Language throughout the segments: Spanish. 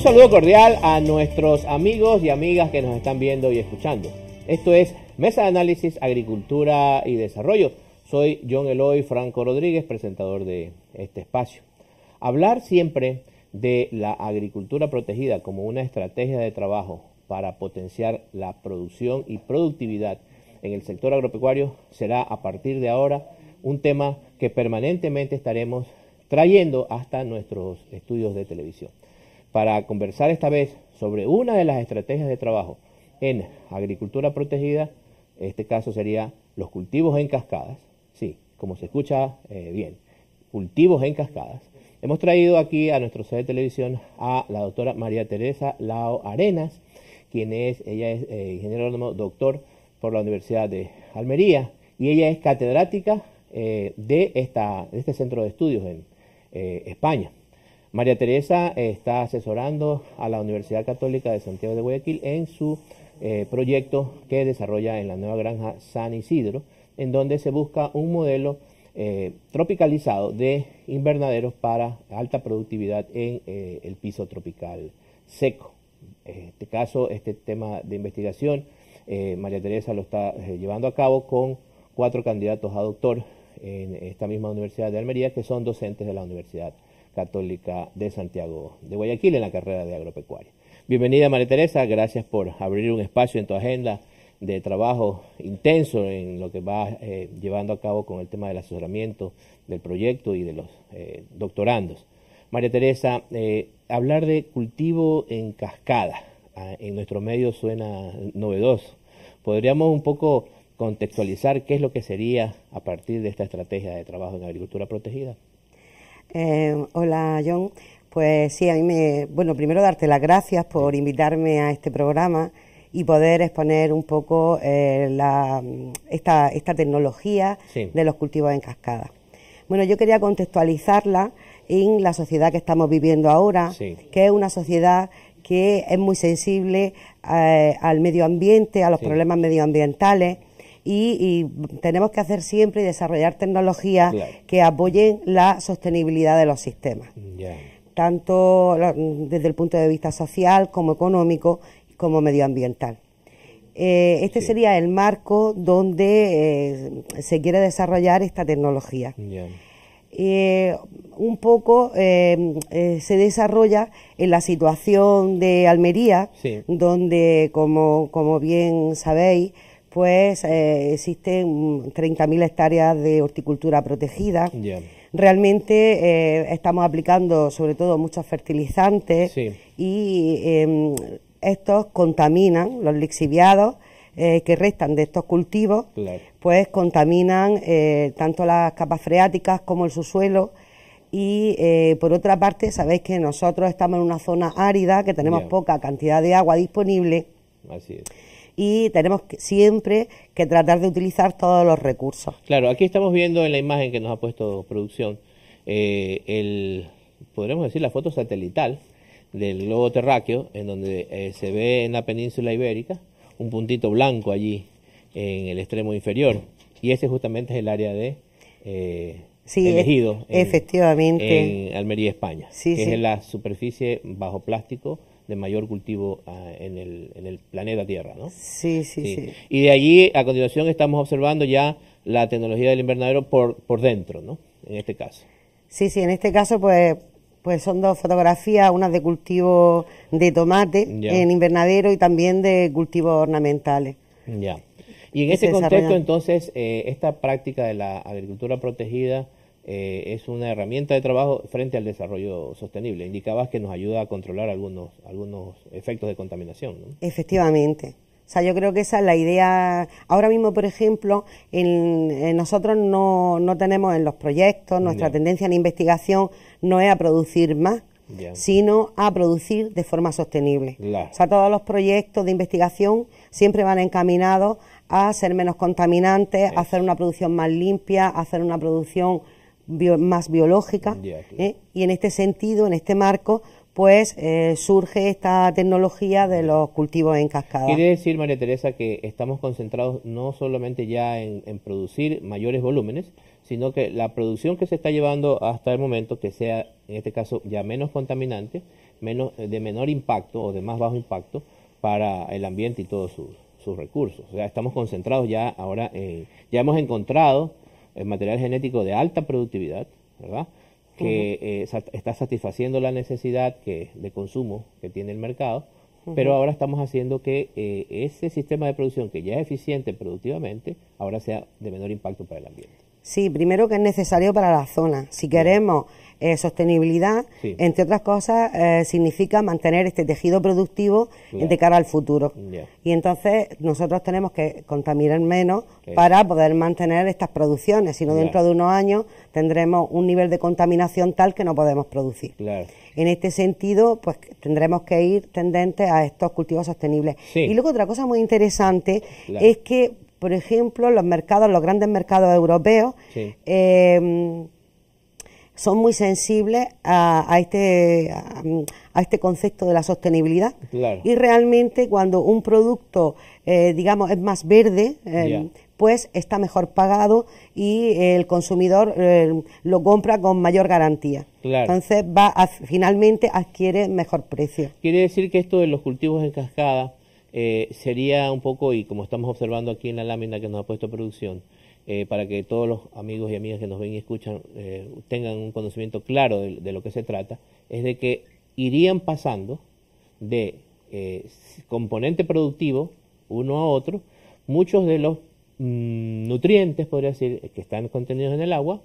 Un saludo cordial a nuestros amigos y amigas que nos están viendo y escuchando. Esto es Mesa de Análisis, Agricultura y Desarrollo. Soy John Eloy Franco Rodríguez, presentador de este espacio. Hablar siempre de la agricultura protegida como una estrategia de trabajo para potenciar la producción y productividad en el sector agropecuario será a partir de ahora un tema que permanentemente estaremos trayendo hasta nuestros estudios de televisión para conversar esta vez sobre una de las estrategias de trabajo en agricultura protegida, este caso sería los cultivos en cascadas, sí, como se escucha eh, bien, cultivos en cascadas. Hemos traído aquí a nuestro sede de televisión a la doctora María Teresa Lao Arenas, quien es, ella es eh, ingeniero doctor por la Universidad de Almería y ella es catedrática eh, de, esta, de este centro de estudios en España. María Teresa eh, está asesorando a la Universidad Católica de Santiago de Guayaquil en su eh, proyecto que desarrolla en la nueva granja San Isidro, en donde se busca un modelo eh, tropicalizado de invernaderos para alta productividad en el piso tropical seco. En este caso, este tema de investigación, María Teresa lo está llevando a cabo con cuatro candidatos a doctor en esta misma Universidad de Almería, que son docentes de la Universidad Católica de Santiago de Guayaquil en la carrera de agropecuaria. Bienvenida María Teresa, gracias por abrir un espacio en tu agenda de trabajo intenso en lo que vas eh, llevando a cabo con el tema del asesoramiento del proyecto y de los eh, doctorandos. María Teresa, eh, hablar de cultivo en cascada ah, en nuestro medio suena novedoso. ¿Podríamos un poco contextualizar qué es lo que sería a partir de esta estrategia de trabajo en agricultura protegida? Eh, hola, John. Pues sí, a mí me. Bueno, primero darte las gracias por invitarme a este programa y poder exponer un poco eh, esta, tecnología de los cultivos en cascada. Bueno, yo quería contextualizarla en la sociedad que estamos viviendo ahora, que es una sociedad que es muy sensible eh, al medio ambiente, a los problemas medioambientales y, tenemos que hacer siempre desarrollar tecnologías que apoyen la sostenibilidad de los sistemas. tanto desde el punto de vista social como económico como medioambiental. Eh, este sería el marco donde eh, se quiere desarrollar esta tecnología. Eh, un poco se desarrolla en la situación de Almería, donde, como bien sabéis, pues existen 30.000 hectáreas de horticultura protegida. Realmente eh, estamos aplicando sobre todo muchos fertilizantes y em, estos contaminan los lixiviados. Eh, que restan de estos cultivos, pues contaminan tanto las capas freáticas como el subsuelo, y por otra parte sabéis que nosotros estamos en una zona árida que tenemos poca cantidad de agua disponible y tenemos que, siempre que tratar de utilizar todos los recursos. Claro, aquí estamos viendo en la imagen que nos ha puesto producción eh, el, podríamos decir, la foto satelital del globo terráqueo, en donde eh, se ve en la península ibérica un puntito blanco allí en el extremo inferior. Y ese justamente es el área de... Eh, elegido en, efectivamente. en Almería, España, que es la superficie bajo plástico de mayor cultivo ah, en, el, planeta Tierra, ¿no? Sí, sí, sí, Y de allí, a continuación, estamos observando ya la tecnología del invernadero por, por dentro, ¿no? En este caso. Sí, sí, en este caso, pues, pues son dos fotografías, una de cultivo de tomate en invernadero y también de cultivos ornamentales. Ya. Y en ese este contexto, entonces, eh, esta práctica de la agricultura protegida eh, es una herramienta de trabajo frente al desarrollo sostenible. Indicabas que nos ayuda a controlar algunos, algunos efectos de contaminación. ¿no? Efectivamente. O sea, yo creo que esa es la idea. Ahora mismo, por ejemplo, en, nosotros no, no, tenemos en los proyectos, nuestra tendencia en investigación no es a producir más, sino a producir de forma sostenible. O sea, todos los proyectos de investigación siempre van encaminados a ser menos contaminantes, a hacer una producción más limpia, a hacer una producción más biológica. ¿eh? Y en este sentido, en este marco, pues eh, surge esta tecnología de los cultivos en cascada. Quiere decir, María Teresa, que estamos concentrados no solamente ya en, producir mayores volúmenes, sino que la producción que se está llevando hasta el momento, que sea en este caso ya menos contaminante, menos, eh, de menor impacto o de más bajo impacto para el ambiente y todos sus, recursos. O sea, estamos concentrados ya ahora, ya hemos encontrado el material genético de alta productividad, ¿verdad? que eh, está satisfaciendo la necesidad que, de consumo que tiene el mercado, pero ahora estamos haciendo que eh, ese sistema de producción que ya es eficiente productivamente, ahora sea de menor impacto para el ambiente. Sí, primero que es necesario para la zona. Si queremos eh, sostenibilidad, entre otras cosas, eh, significa mantener este tejido productivo de cara al futuro. Y entonces nosotros tenemos que contaminar menos para poder mantener estas producciones, si no dentro de unos años tendremos un nivel de contaminación tal que no podemos producir. En este sentido, pues tendremos que ir ...tendente a estos cultivos sostenibles. Y luego otra cosa muy interesante es que, por ejemplo, los mercados, los grandes mercados europeos, eh, son muy sensibles a, este, a, este concepto de la sostenibilidad. Y realmente cuando un producto, eh, digamos, es más verde, eh, pues está mejor pagado y el consumidor eh, lo compra con mayor garantía. Entonces va finalmente adquiere mejor precio. Quiere decir que esto de los cultivos en cascada sería un poco, y como estamos observando aquí en la lámina que nos ha puesto producción, eh, para que todos los amigos y amigas que nos ven y escuchan eh, tengan un conocimiento claro de, lo que se trata, es de que irían pasando de eh, componente productivo uno a otro muchos de los mm, nutrientes, podría decir, que están contenidos en el agua,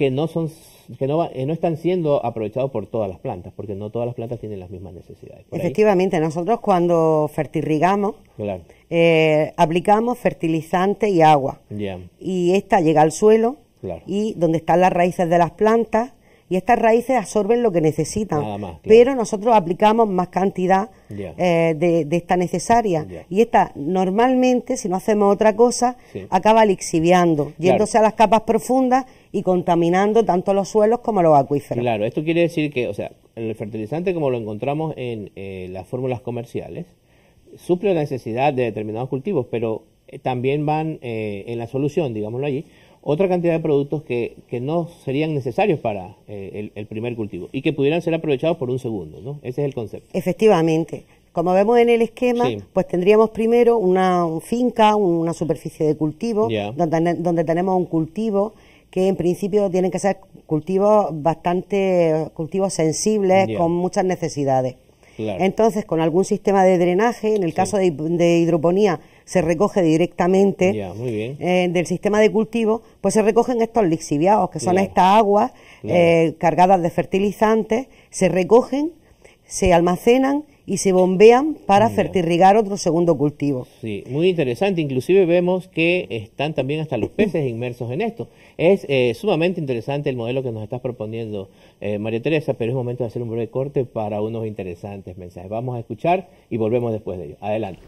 que no, son, que no, eh, no están siendo aprovechados por todas las plantas, porque no todas las plantas tienen las mismas necesidades. Efectivamente, nosotros cuando fertirrigamos, eh, aplicamos fertilizante y agua. Y esta llega al suelo y donde están las raíces de las plantas, y estas raíces absorben lo que necesitan, pero nosotros aplicamos más cantidad eh, de, esta necesaria. Y esta normalmente, si no hacemos otra cosa, acaba lixiviando, yéndose a las capas profundas y contaminando tanto los suelos como los acuíferos. Claro, esto quiere decir que, o sea, el fertilizante como lo encontramos en eh, las fórmulas comerciales, suple la necesidad de determinados cultivos, pero eh, también van eh, en la solución, digámoslo allí, otra cantidad de productos que, no serían necesarios para el, primer cultivo y que pudieran ser aprovechados por un segundo, ¿no? Ese es el concepto. Efectivamente. Como vemos en el esquema, pues tendríamos primero una finca, una superficie de cultivo, donde, donde tenemos un cultivo, que en principio tienen que ser cultivos bastante, cultivos sensibles, con muchas necesidades. Entonces, con algún sistema de drenaje, en el caso de, hidroponía, se recoge directamente eh, del sistema de cultivo, pues se recogen estos lixiviados, que son estas aguas eh, cargadas de fertilizantes, se recogen, se almacenan y se bombean para fertirrigar otro segundo cultivo. Sí, muy interesante. Inclusive vemos que están también hasta los peces inmersos en esto. Es eh, sumamente interesante el modelo que nos estás proponiendo, eh, María Teresa, pero es momento de hacer un breve corte para unos interesantes mensajes. Vamos a escuchar y volvemos después de ello. Adelante.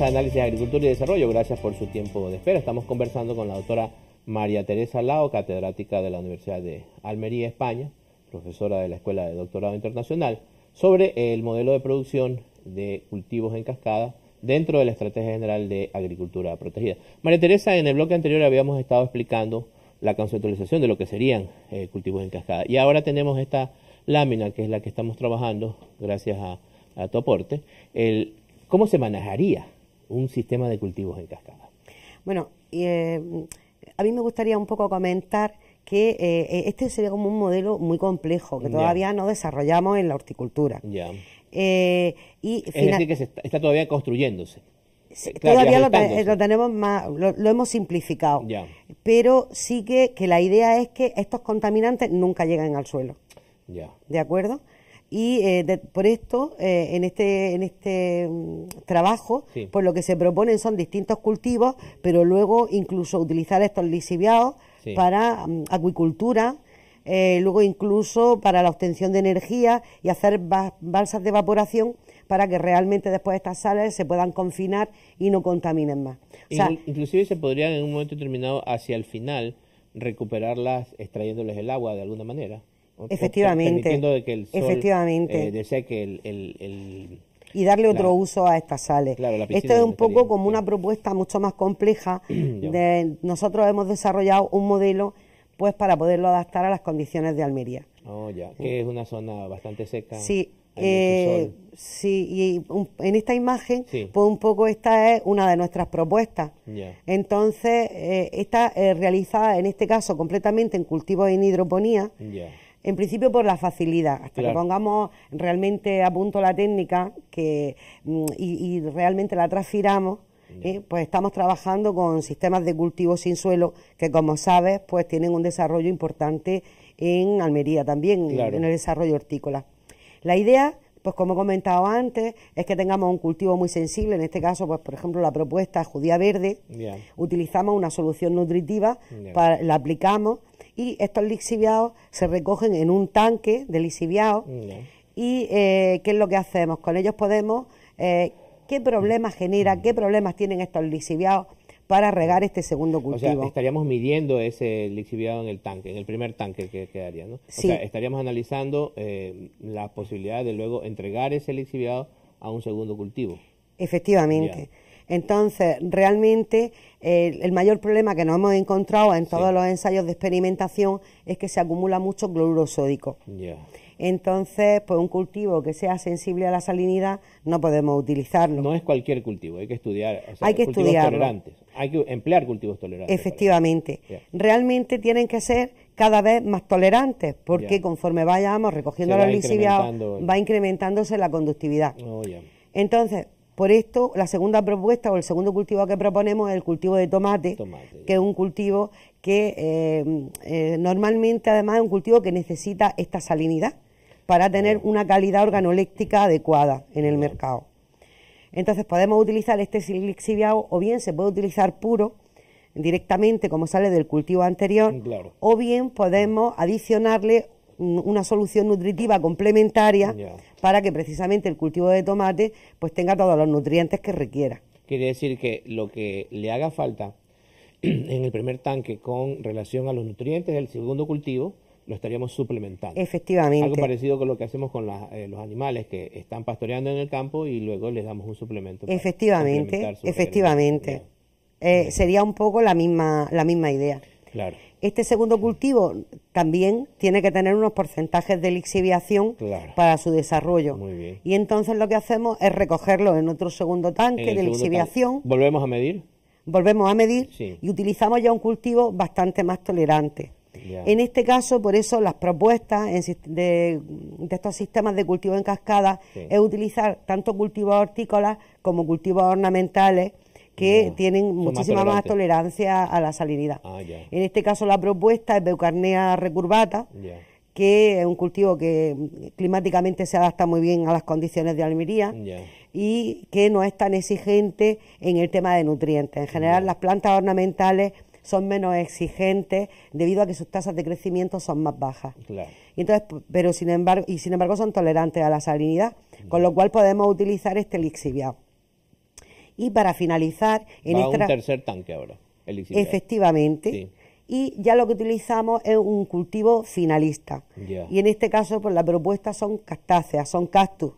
Análisis de Agricultura y Desarrollo. Gracias por su tiempo de espera. Estamos conversando con la doctora María Teresa Lao, catedrática de la Universidad de Almería, España, profesora de la Escuela de Doctorado Internacional, sobre el modelo de producción de cultivos en cascada dentro de la Estrategia General de Agricultura Protegida. María Teresa, en el bloque anterior habíamos estado explicando la conceptualización de lo que serían eh, cultivos en cascada. Y ahora tenemos esta lámina, que es la que estamos trabajando, gracias a, tu aporte, cómo se manejaría un sistema de cultivos en cascada. Bueno, eh, a mí me gustaría un poco comentar que eh, eh, este sería como un modelo muy complejo que todavía no desarrollamos en la horticultura. Ya, y es que está, todavía construyéndose. todavía lo, tenemos más, lo, hemos simplificado. Ya. Pero sí que, que, la idea es que estos contaminantes nunca lleguen al suelo. Ya. ¿De acuerdo? y eh, por esto, eh, en este, en este mm, trabajo, pues lo que se proponen son distintos cultivos, pero luego incluso utilizar estos lisiviados para mm, acuicultura, eh, luego incluso para la obtención de energía y hacer balsas de evaporación para que realmente después estas sales se puedan confinar y no contaminen más. inclusive se podrían en un momento determinado hacia el final recuperarlas extrayéndoles el agua de alguna manera. Efectivamente. efectivamente. y darle otro uso a estas sales. Esto es un poco como una propuesta mucho más compleja. de, nosotros hemos desarrollado un modelo pues para poderlo adaptar a las condiciones de Almería. Oh, ya, que es una zona bastante seca. Sí, eh, sí y en esta imagen, pues un poco esta es una de nuestras propuestas. Entonces, esta eh, está eh, realizada en este caso completamente en cultivos en hidroponía. En principio por la facilidad, hasta que pongamos realmente a punto la técnica que, mm, y, realmente la transfiramos, ¿eh? pues estamos trabajando con sistemas de cultivo sin suelo que como sabes pues tienen un desarrollo importante en Almería también en el desarrollo hortícola la idea pues como he comentado antes, es que tengamos un cultivo muy sensible, en este caso, pues por ejemplo, la propuesta judía verde, utilizamos una solución nutritiva, la aplicamos y estos lixiviados se recogen en un tanque de lixiviados. ¿Y eh, qué es lo que hacemos? Con ellos podemos, eh, ¿qué problemas genera, qué problemas tienen estos lixiviados para regar este segundo cultivo? O sea, estaríamos midiendo ese lixiviado en el tanque, en el primer tanque que quedaría, ¿no? Sí. O sea, estaríamos analizando eh, la posibilidad de luego entregar ese lixiviado a un segundo cultivo. Efectivamente. Entonces, realmente eh, el mayor problema que nos hemos encontrado en todos los ensayos de experimentación es que se acumula mucho cloruro sódico. Entonces, pues un cultivo que sea sensible a la salinidad no podemos utilizarlo. No es cualquier cultivo, hay que estudiar hay que estudiar. hay que emplear cultivos tolerantes. Efectivamente, realmente tienen que ser cada vez más tolerantes, porque conforme vayamos recogiendo los lisiviados, va incrementándose la conductividad. Oh, Entonces, por esto, la segunda propuesta o el segundo cultivo que proponemos es el cultivo de tomate, que es un cultivo que eh, eh, normalmente además es un cultivo que necesita esta salinidad para tener una calidad organoléctica adecuada en el mercado. Entonces podemos utilizar este silixiviao o bien se puede utilizar puro directamente como sale del cultivo anterior o bien podemos adicionarle una solución nutritiva complementaria para que precisamente el cultivo de tomate pues tenga todos los nutrientes que requiera. Quiere decir que lo que le haga falta en el primer tanque con relación a los nutrientes del segundo cultivo lo estaríamos suplementando. Efectivamente. Algo parecido con lo que hacemos con eh, los animales que están pastoreando en el campo y luego les damos un suplemento. Efectivamente, efectivamente. Eh, sería un poco la misma, la misma idea. Este segundo cultivo también tiene que tener unos porcentajes de lixiviación para su desarrollo. Y entonces lo que hacemos es recogerlo en otro segundo tanque de lixiviación. ¿Volvemos a medir? Volvemos a medir y utilizamos ya un cultivo bastante más tolerante. En este caso, por eso las propuestas de, estos sistemas de cultivo en cascada es utilizar tanto cultivos hortícolas como cultivos ornamentales que tienen muchísima más, tolerancia a la salinidad. Ah, en este caso la propuesta es Beucarnea recurvata, que es un cultivo que climáticamente se adapta muy bien a las condiciones de Almería y que no es tan exigente en el tema de nutrientes. En general las plantas ornamentales son menos exigentes debido a que sus tasas de crecimiento son más bajas. Y entonces, pero sin embargo, y sin embargo son tolerantes a la salinidad, con lo cual podemos utilizar este lixiviado. Y para finalizar... En un tercer tanque ahora, el Efectivamente. Y ya lo que utilizamos es un cultivo finalista. Y en este caso, pues la propuesta son cactáceas, son cactus.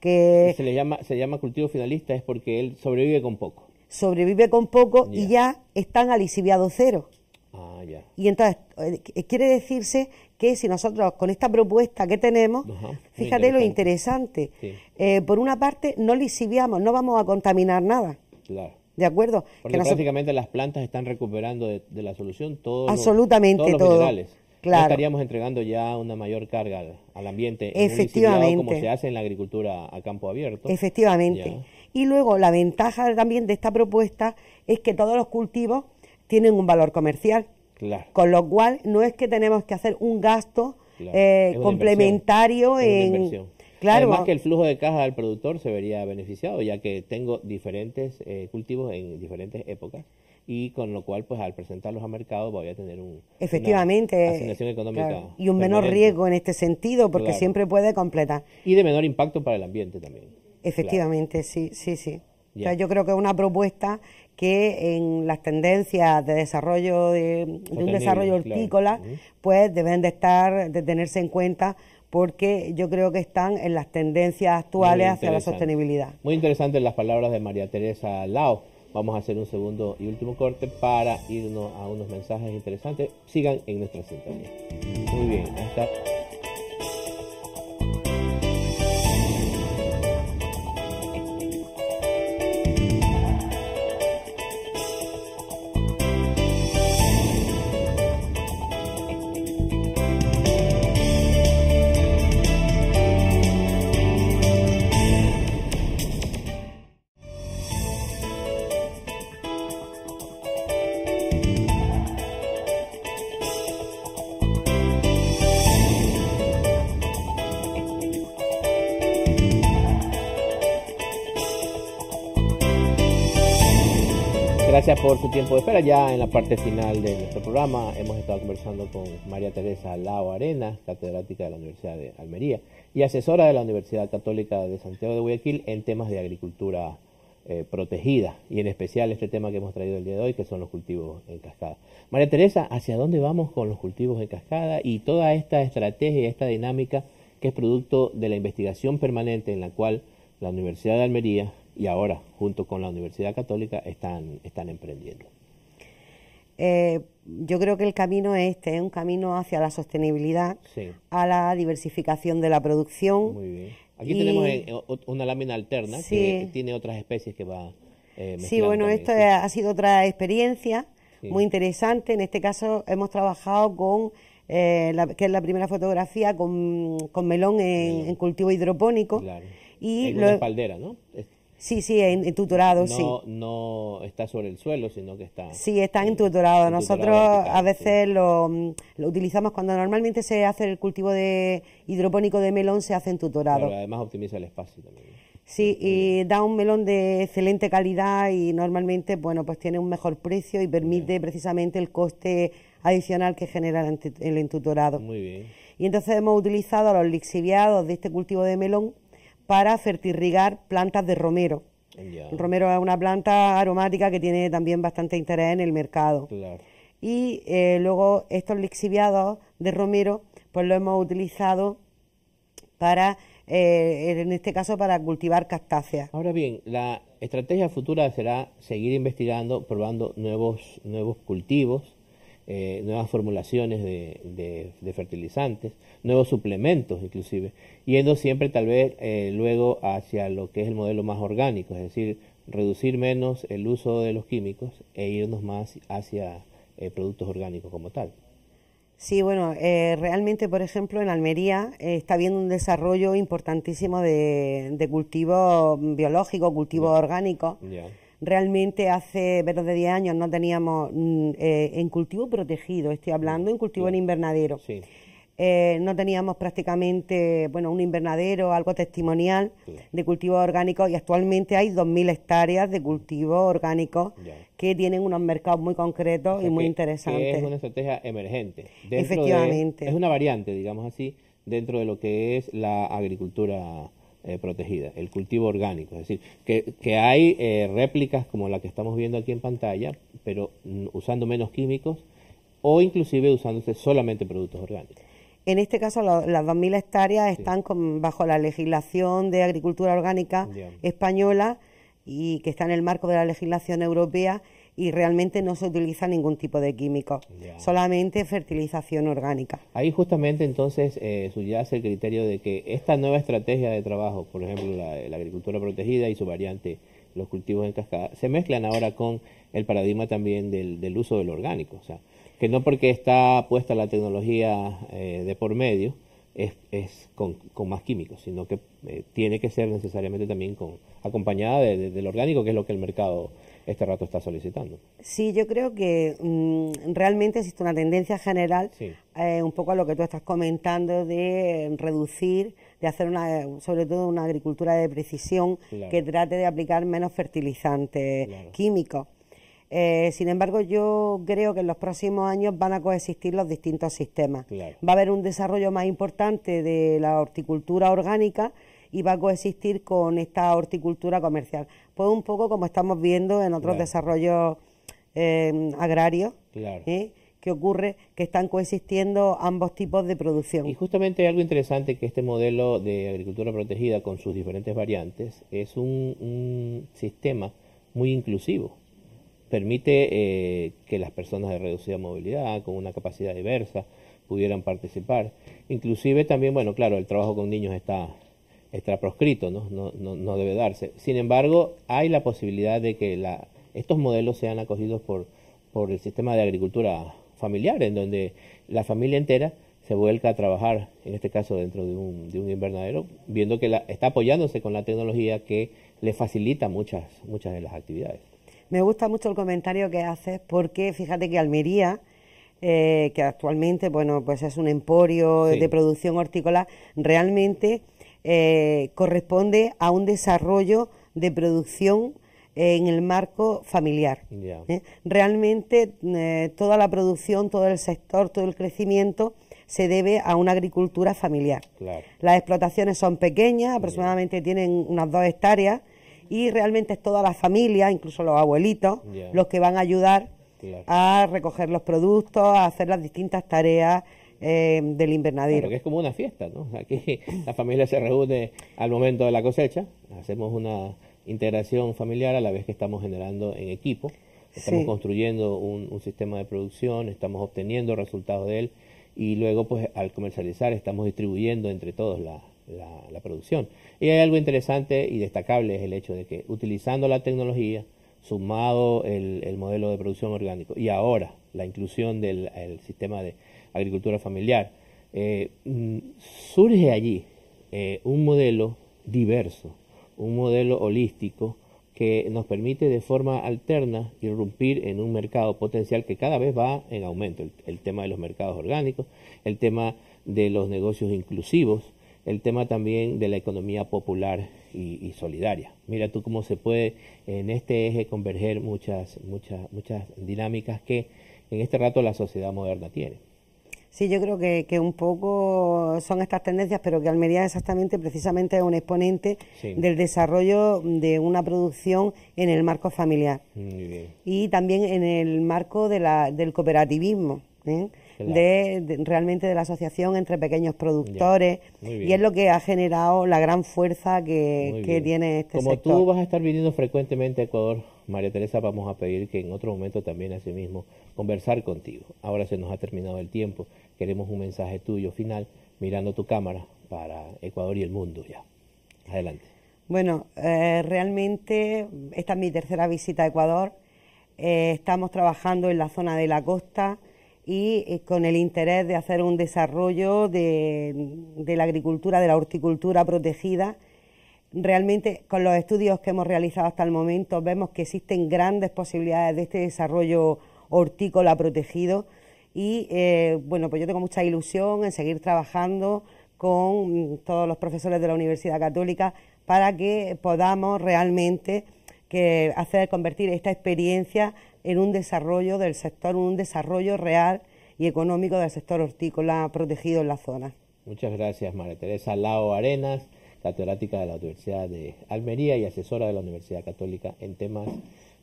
Que... Se le llama, se llama cultivo finalista es porque él sobrevive con poco. Sobrevive con poco y ya están aliciviados cero. Ah, ya. Y entonces, eh, quiere decirse que si nosotros con esta propuesta que tenemos, fíjate lo interesante, eh, por una parte no lisiviamos, no vamos a contaminar nada. Claro. ¿De acuerdo? Porque prácticamente las plantas están recuperando de, la solución todo absolutamente todos los minerales. estaríamos entregando ya una mayor carga al, ambiente Efectivamente. como se hace en la agricultura a campo abierto. Efectivamente. Y luego la ventaja también de esta propuesta es que todos los cultivos tienen un valor comercial. Con lo cual, no es que tenemos que hacer un gasto eh, complementario en... Claro. Además que el flujo de caja del productor se vería beneficiado, ya que tengo diferentes eh, cultivos en diferentes épocas y con lo cual, pues al presentarlos a mercado voy a tener un... Efectivamente. Una asignación económica. Y un menor riesgo en este sentido, porque siempre puede completar. Y de menor impacto para el ambiente también. Efectivamente, sí, sí, sí. yo creo que es una propuesta que en las tendencias de desarrollo de, un desarrollo hortícola, pues deben de estar, de tenerse en cuenta porque yo creo que están en las tendencias actuales hacia la sostenibilidad. Muy interesantes las palabras de María Teresa Lao. Vamos a hacer un segundo y último corte para irnos a unos mensajes interesantes. Sigan en nuestra sintonía. Muy bien, hasta gracias por su tiempo de espera. Ya en la parte final de nuestro programa hemos estado conversando con María Teresa Lao Arena, catedrática de la Universidad de Almería y asesora de la Universidad Católica de Santiago de Guayaquil en temas de agricultura eh, protegida y en especial este tema que hemos traído el día de hoy, que son los cultivos en cascada. María Teresa, ¿hacia dónde vamos con los cultivos en cascada y toda esta estrategia, esta dinámica que es producto de la investigación permanente en la cual la Universidad de Almería, y ahora, junto con la Universidad Católica, están, están emprendiendo. Eh, yo creo que el camino es este, es ¿eh? un camino hacia la sostenibilidad, a la diversificación de la producción. Muy bien. Aquí tenemos eh, una lámina alterna que tiene otras especies que va. Eh, sí, bueno, esto ha sido otra experiencia muy interesante. En este caso hemos trabajado con que es la primera fotografía con, melón en, cultivo hidropónico. Claro. Y en lo, espaldera, ¿no? Sí, sí, en, tutorado, sí. No está sobre el suelo, sino que está... Sí, está en tutorado. Nosotros a veces lo, utilizamos cuando normalmente se hace el cultivo de hidropónico de melón, se hace en tutorado. Pero además optimiza el espacio también. Sí, y da un melón de excelente calidad y normalmente, bueno, pues tiene un mejor precio y permite precisamente el coste adicional que genera el entutorado. Muy bien. Y entonces hemos utilizado los lixiviados de este cultivo de melón para fertirrigar plantas de romero. romero es una planta aromática que tiene también bastante interés en el mercado. Y eh, luego estos lixiviados de romero, pues lo hemos utilizado para, eh, en este caso, para cultivar cactáceas. Ahora bien, la estrategia futura será seguir investigando, probando nuevos, nuevos cultivos eh, nuevas formulaciones de, fertilizantes, nuevos suplementos inclusive, yendo siempre tal vez eh, luego hacia lo que es el modelo más orgánico, es decir, reducir menos el uso de los químicos e irnos más hacia eh, productos orgánicos como tal. Sí, bueno, realmente, por ejemplo, en Almería está habiendo un desarrollo importantísimo de, cultivo biológico, cultivo orgánico. Realmente hace menos de 10 años no teníamos mm, eh, en cultivo protegido, estoy hablando, en cultivo en invernadero. Eh, no teníamos prácticamente bueno un invernadero, algo testimonial de cultivo orgánico y actualmente hay 2.000 hectáreas de cultivo orgánico que tienen unos mercados muy concretos y muy interesantes. es una estrategia emergente. Efectivamente. es una variante, digamos así, dentro de lo que es la agricultura eh, protegida el cultivo orgánico. Es decir, que, hay eh, réplicas como la que estamos viendo aquí en pantalla, pero usando menos químicos o inclusive usándose solamente productos orgánicos. En este caso, las 2.000 hectáreas están bajo la legislación de agricultura orgánica española y que está en el marco de la legislación europea y realmente no se utiliza ningún tipo de químico, solamente fertilización orgánica. Ahí justamente entonces eh, subyace el criterio de que esta nueva estrategia de trabajo, por ejemplo la, agricultura protegida y su variante, los cultivos en cascada, se mezclan ahora con el paradigma también del, uso del orgánico, o sea, que no porque está puesta la tecnología eh, de por medio, es, es con, más químicos, sino que eh, tiene que ser necesariamente también con, acompañada del orgánico, que es lo que el mercado este rato está solicitando. Sí, yo creo que mm, realmente existe una tendencia general, eh, un poco a lo que tú estás comentando, de eh, reducir, de hacer una, eh, sobre todo una agricultura de precisión que trate de aplicar menos fertilizantes químicos. sin embargo, yo creo que en los próximos años van a coexistir los distintos sistemas. Va a haber un desarrollo más importante de la horticultura orgánica y va a coexistir con esta horticultura comercial. Pues un poco como estamos viendo en otros desarrollos eh, agrarios, ¿eh? que ocurre que están coexistiendo ambos tipos de producción. Y justamente algo interesante que este modelo de agricultura protegida con sus diferentes variantes es un, sistema muy inclusivo. Permite eh, que las personas de reducida movilidad, con una capacidad diversa, pudieran participar. Inclusive también, bueno, claro, el trabajo con niños está extraproscrito, proscrito, ¿no? No, ¿no? no, debe darse. Sin embargo, hay la posibilidad de que la, estos modelos sean acogidos por, por el sistema de agricultura familiar, en donde la familia entera se vuelca a trabajar, en este caso dentro de un, de un invernadero, viendo que está apoyándose con la tecnología que le facilita muchas, muchas de las actividades. Me gusta mucho el comentario que haces porque fíjate que Almería, eh, que actualmente bueno, pues es un emporio de producción hortícola, realmente eh, corresponde a un desarrollo de producción eh, en el marco familiar. ¿eh? Realmente toda la producción, todo el sector, todo el crecimiento se debe a una agricultura familiar. Las explotaciones son pequeñas, aproximadamente tienen unas dos hectáreas, y realmente es toda la familia, incluso los abuelitos, los que van a ayudar a recoger los productos, a hacer las distintas tareas eh, del invernadero. que es como una fiesta, ¿no? Aquí la familia se reúne al momento de la cosecha, hacemos una integración familiar a la vez que estamos generando en equipo, estamos construyendo un, sistema de producción, estamos obteniendo resultados de él y luego pues al comercializar estamos distribuyendo entre todos la, producción. Y hay algo interesante y destacable es el hecho de que utilizando la tecnología, sumado el, modelo de producción orgánico y ahora la inclusión del sistema de agricultura familiar. Eh, mm, surge allí eh, un modelo diverso, un modelo holístico que nos permite de forma alterna irrumpir en un mercado potencial que cada vez va en aumento. El, tema de los mercados orgánicos, el tema de los negocios inclusivos, el tema también de la economía popular y, y solidaria. Mira tú cómo se puede en este eje converger muchas, muchas, muchas dinámicas que en este rato la sociedad moderna tiene. Sí, yo creo que, que, un poco son estas tendencias, pero que Almería exactamente, precisamente, es un exponente del desarrollo de una producción en el marco familiar. Y también en el marco del cooperativismo. ¿eh? De, realmente de la asociación entre pequeños productores y es lo que ha generado la gran fuerza que, que tiene este sector. Como tú vas a estar viniendo frecuentemente a Ecuador, María Teresa, vamos a pedir que en otro momento también, así mismo, conversar contigo. Ahora se nos ha terminado el tiempo. Queremos un mensaje tuyo final, mirando tu cámara para Ecuador y el mundo ya. Adelante. Bueno, eh, realmente esta es mi tercera visita a Ecuador. Eh, estamos trabajando en la zona de la costa y eh, con el interés de hacer un desarrollo de la agricultura, de la horticultura protegida. Realmente con los estudios que hemos realizado hasta el momento vemos que existen grandes posibilidades de este desarrollo hortícola protegido. Y eh, bueno, pues yo tengo mucha ilusión en seguir trabajando con mm, todos los profesores de la Universidad Católica para que podamos realmente hacer convertir esta experiencia en un desarrollo del sector, un desarrollo real y económico del sector hortícola protegido en la zona. Muchas gracias, María Teresa Lao Arenas, catedrática de la Universidad de Almería y asesora de la Universidad Católica en temas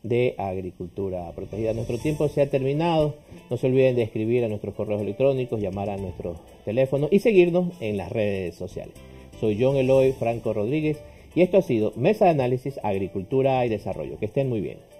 de Agricultura Protegida. Nuestro tiempo se ha terminado. No se olviden de escribir a nuestros correos electrónicos, llamar a nuestros teléfonos y seguirnos en las redes sociales. Soy John Eloy Franco Rodríguez y esto ha sido Mesa de Análisis Agricultura y Desarrollo. Que estén muy bien.